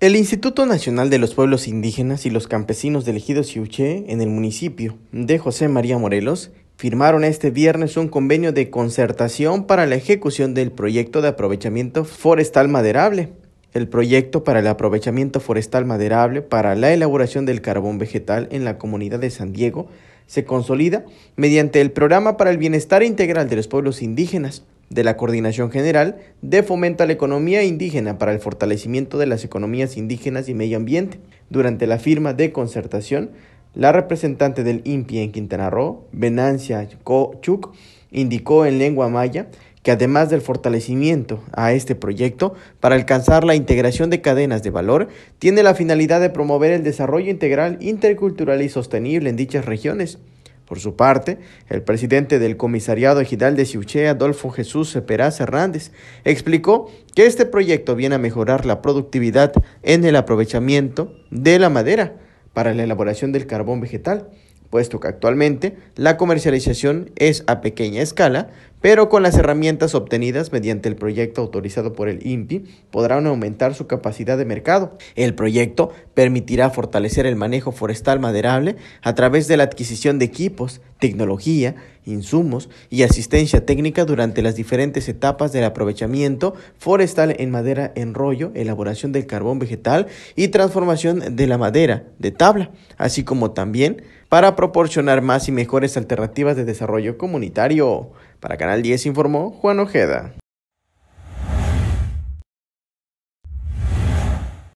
El Instituto Nacional de los Pueblos Indígenas y los Campesinos del Ejido Siuche en el municipio de José María Morelos, firmaron este viernes un convenio de concertación para la ejecución del proyecto de aprovechamiento forestal maderable. El proyecto para el aprovechamiento forestal maderable para la elaboración del carbón vegetal en la comunidad de San Diego se consolida mediante el Programa para el Bienestar Integral de los Pueblos Indígenas, de la Coordinación General de Fomento a la Economía Indígena para el Fortalecimiento de las Economías Indígenas y Medio Ambiente. Durante la firma de concertación, la representante del INPI en Quintana Roo, Venancia Kochuk, indicó en lengua maya que además del fortalecimiento a este proyecto para alcanzar la integración de cadenas de valor, tiene la finalidad de promover el desarrollo integral, intercultural y sostenible en dichas regiones. Por su parte, el presidente del Comisariado Ejidal de Siuché, Adolfo Jesús Peraz Hernández, explicó que este proyecto viene a mejorar la productividad en el aprovechamiento de la madera para la elaboración del carbón vegetal, puesto que actualmente la comercialización es a pequeña escala, pero con las herramientas obtenidas mediante el proyecto autorizado por el INPI podrán aumentar su capacidad de mercado. El proyecto permitirá fortalecer el manejo forestal maderable a través de la adquisición de equipos, tecnología, insumos y asistencia técnica durante las diferentes etapas del aprovechamiento forestal en madera en rollo, elaboración del carbón vegetal y transformación de la madera de tabla, así como también para proporcionar más y mejores alternativas de desarrollo comunitario. Para Canal 10 informó Juan Ojeda.